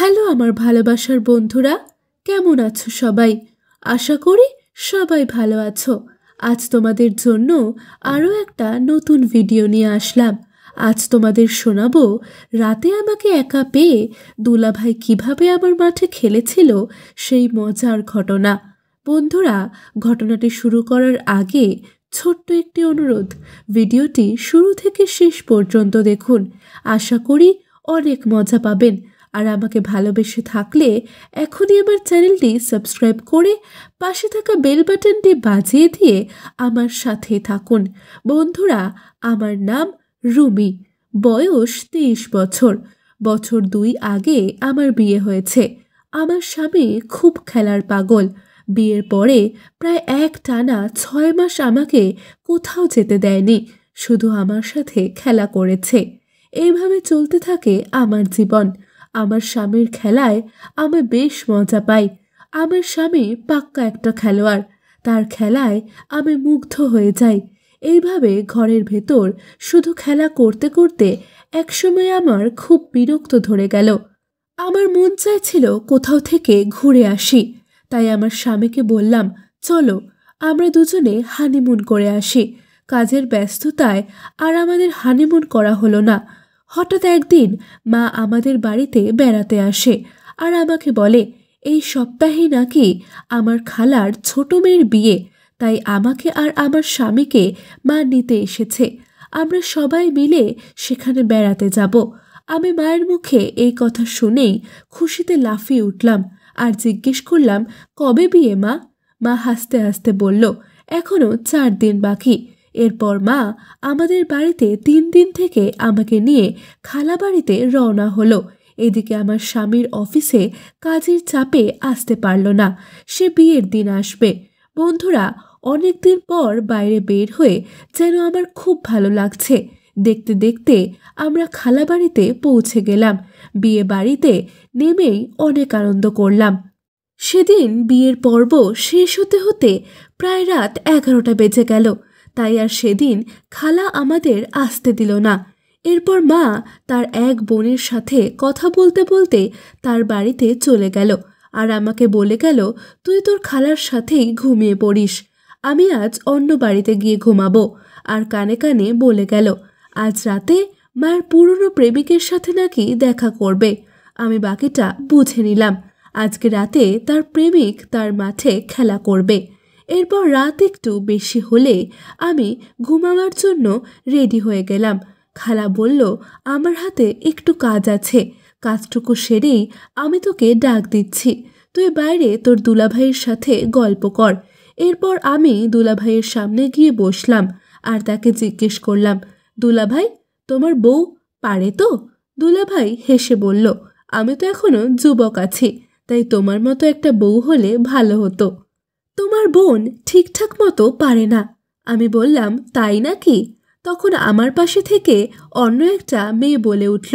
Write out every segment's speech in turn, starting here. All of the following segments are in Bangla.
হ্যালো আমার ভালোবাসার বন্ধুরা কেমন আছো সবাই আশা করি সবাই ভালো আছো আজ তোমাদের জন্য আরও একটা নতুন ভিডিও নিয়ে আসলাম আজ তোমাদের শোনাবো রাতে আমাকে একা পেয়ে দুলাভাই কিভাবে আমার মাঠে খেলেছিল সেই মজার ঘটনা বন্ধুরা ঘটনাটি শুরু করার আগে ছোট্ট একটি অনুরোধ ভিডিওটি শুরু থেকে শেষ পর্যন্ত দেখুন আশা করি অনেক মজা পাবেন আর আমাকে ভালোবেসে থাকলে এখনই আমার চ্যানেলটি সাবস্ক্রাইব করে পাশে থাকা বেল বাটনটি বাজিয়ে দিয়ে আমার সাথে থাকুন বন্ধুরা আমার নাম রুমি বয়স তেইশ বছর বছর দুই আগে আমার বিয়ে হয়েছে আমার স্বামী খুব খেলার পাগল বিয়ের পরে প্রায় এক টানা ছয় মাস আমাকে কোথাও যেতে দেয়নি শুধু আমার সাথে খেলা করেছে এইভাবে চলতে থাকে আমার জীবন আমার স্বামীর খেলায় আমি বেশ মজা পাই আমার স্বামী পাক্কা একটা খেলোয়াড় তার খেলায় আমি মুগ্ধ হয়ে যাই এইভাবে ঘরের ভেতর শুধু খেলা করতে করতে একসময় আমার খুব বিরক্ত ধরে গেল আমার মন চাইছিল কোথাও থেকে ঘুরে আসি তাই আমার স্বামীকে বললাম চলো আমরা দুজনে হানিমুন করে আসি কাজের ব্যস্ততায় আর আমাদের হানিমুন করা হলো না হঠাৎ একদিন মা আমাদের বাড়িতে বেড়াতে আসে আর আমাকে বলে এই সপ্তাহে নাকি আমার খালার ছোট মেয়ের বিয়ে তাই আমাকে আর আমার স্বামীকে মা নিতে এসেছে আমরা সবাই মিলে সেখানে বেড়াতে যাব আমি মায়ের মুখে এই কথা শুনেই খুশিতে লাফিয়ে উঠলাম আর জিজ্ঞেস করলাম কবে বিয়ে মা মা হাসতে হাসতে বলল এখনও চার দিন বাকি এরপর মা আমাদের বাড়িতে তিন দিন থেকে আমাকে নিয়ে খালা বাড়িতে রওনা হলো এদিকে আমার স্বামীর অফিসে কাজের চাপে আসতে পারল না সে বিয়ের দিন আসবে বন্ধুরা অনেক দিন পর বাইরে বের হয়ে যেন আমার খুব ভালো লাগছে দেখতে দেখতে আমরা খালা বাড়িতে পৌঁছে গেলাম বিয়ে বাড়িতে নেমেই অনেক আনন্দ করলাম সেদিন বিয়ের পর্ব শেষ হতে হতে প্রায় রাত এগারোটা বেজে গেল তাই আর সেদিন খালা আমাদের আসতে দিল না এরপর মা তার এক বোনের সাথে কথা বলতে বলতে তার বাড়িতে চলে গেল আর আমাকে বলে গেল তুই তোর খালার সাথেই ঘুমিয়ে পড়িস আমি আজ অন্য বাড়িতে গিয়ে ঘুমাবো আর কানে কানে বলে গেল আজ রাতে মার পুরনো প্রেমিকের সাথে নাকি দেখা করবে আমি বাকিটা বুঝে নিলাম আজকে রাতে তার প্রেমিক তার মাঠে খেলা করবে এরপর রাত একটু বেশি হলে আমি ঘুমাবার জন্য রেডি হয়ে গেলাম খালা বলল আমার হাতে একটু কাজ আছে কাজটুকু সেরেই আমি তোকে ডাক দিচ্ছি তুই বাইরে তোর দুলাভাইয়ের সাথে গল্প কর এরপর আমি দুলাভাইয়ের সামনে গিয়ে বসলাম আর তাকে জিজ্ঞেস করলাম দুলাভাই তোমার বউ পারে তো দুলাভাই হেসে বলল আমি তো এখনও যুবক আছি তাই তোমার মতো একটা বউ হলে ভালো হতো তোমার বোন ঠিকঠাক মতো পারে না আমি বললাম তাই নাকি তখন আমার পাশে থেকে অন্য একটা মেয়ে বলে উঠল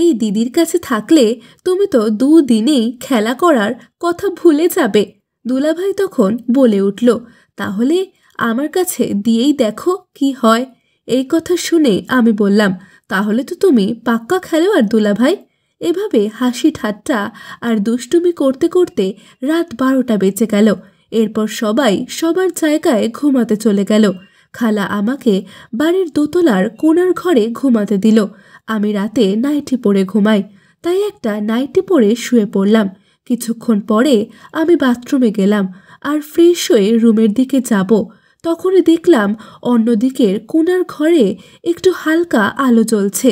এই দিদির কাছে থাকলে তুমি তো দুদিনেই খেলা করার কথা ভুলে যাবে দুলাভাই তখন বলে উঠল তাহলে আমার কাছে দিয়েই দেখো কি হয় এই কথা শুনে আমি বললাম তাহলে তো তুমি পাক্কা খেলোয়াড় দুলাভাই এভাবে হাসি ঠাট্টা আর দুষ্টুমি করতে করতে রাত বারোটা বেঁচে গেল এরপর সবাই সবার জায়গায় ঘুমাতে চলে গেল খালা আমাকে বাড়ির দোতলার কোনার ঘরে ঘুমাতে দিল আমি রাতে নাইটি পরে ঘুমাই তাই একটা নাইটি পরে শুয়ে পড়লাম কিছুক্ষণ পরে আমি বাথরুমে গেলাম আর ফ্রেশ হয়ে রুমের দিকে যাব তখনই দেখলাম অন্যদিকের কোনার ঘরে একটু হালকা আলো জ্বলছে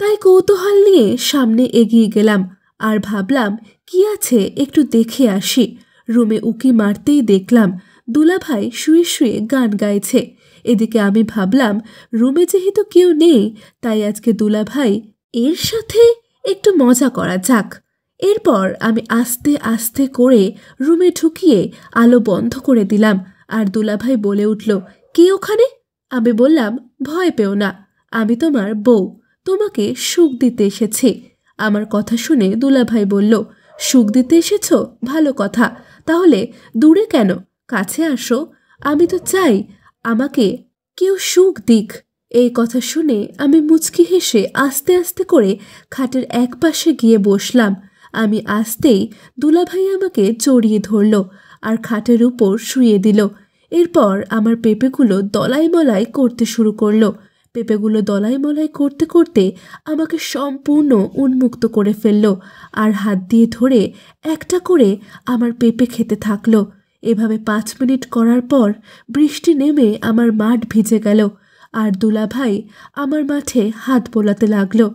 তাই কৌতূহল নিয়ে সামনে এগিয়ে গেলাম আর ভাবলাম কি আছে একটু দেখে আসি রুমে উকি মারতেই দেখলাম দুলাভাই শুয়ে শুয়ে গান গাইছে এদিকে আমি ভাবলাম রুমে যেহেতু কেউ নেই তাই আজকে দুলাভাই এর সাথে একটু মজা করা যাক এরপর আমি আস্তে আস্তে করে রুমে ঢুকিয়ে আলো বন্ধ করে দিলাম আর দুলাভাই বলে উঠল কে ওখানে আমি বললাম ভয় পেও না আমি তোমার বউ তোমাকে সুখ দিতে এসেছে আমার কথা শুনে দুলাভাই বলল সুখ দিতে এসেছ ভালো কথা তাহলে দূরে কেন কাছে আসো আমি তো চাই আমাকে কেউ সুখ দিক এই কথা শুনে আমি মুচকি হেসে আস্তে আস্তে করে খাটের এক পাশে গিয়ে বসলাম আমি আসতেই দুলাভাই আমাকে জড়িয়ে ধরল আর খাটের উপর শুয়ে দিল এরপর আমার পেঁপেগুলো দলাই মলাই করতে শুরু করলো পেঁপেগুলো দলাই মলাই করতে করতে আমাকে সম্পূর্ণ উন্মুক্ত করে ফেলল আর হাত দিয়ে ধরে একটা করে আমার পেঁপে খেতে থাকলো এভাবে পাঁচ মিনিট করার পর বৃষ্টি নেমে আমার মাঠ ভিজে গেল আর দুলাভাই আমার মাঠে হাত বোলাতে লাগলো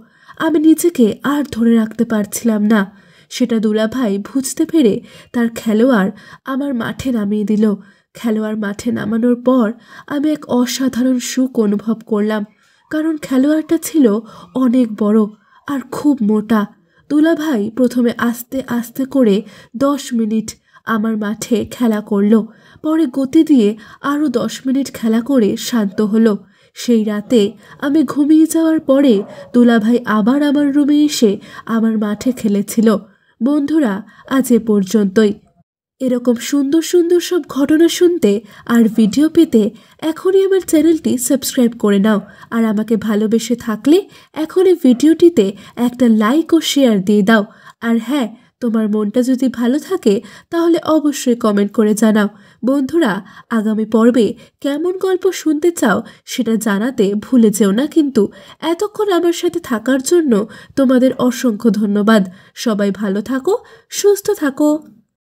আমি নিজেকে আর ধরে রাখতে পারছিলাম না সেটা দুলাভাই বুঝতে পেরে তার খেলোয়াড় আমার মাঠে নামিয়ে দিল খেলোয়াড় মাঠে নামানোর পর আমি এক অসাধারণ সুখ অনুভব করলাম কারণ খেলোয়াড়টা ছিল অনেক বড় আর খুব মোটা দুলাভাই প্রথমে আস্তে আস্তে করে দশ মিনিট আমার মাঠে খেলা করলো পরে গতি দিয়ে আরও দশ মিনিট খেলা করে শান্ত হলো সেই রাতে আমি ঘুমিয়ে যাওয়ার পরে দুলাভাই আবার আমার রুমে এসে আমার মাঠে খেলেছিল বন্ধুরা আজ এ পর্যন্তই এরকম সুন্দর সুন্দর সব ঘটনা শুনতে আর ভিডিও পেতে এখনই আমার চ্যানেলটি সাবস্ক্রাইব করে নাও আর আমাকে ভালোবেসে থাকলে এখনই ভিডিওটিতে একটা লাইক ও শেয়ার দিয়ে দাও আর হ্যাঁ তোমার মনটা যদি ভালো থাকে তাহলে অবশ্যই কমেন্ট করে জানাও বন্ধুরা আগামী পর্বে কেমন গল্প শুনতে চাও সেটা জানাতে ভুলে যেও না কিন্তু এতক্ষণ আমার সাথে থাকার জন্য তোমাদের অসংখ্য ধন্যবাদ সবাই ভালো থাকো সুস্থ থাকো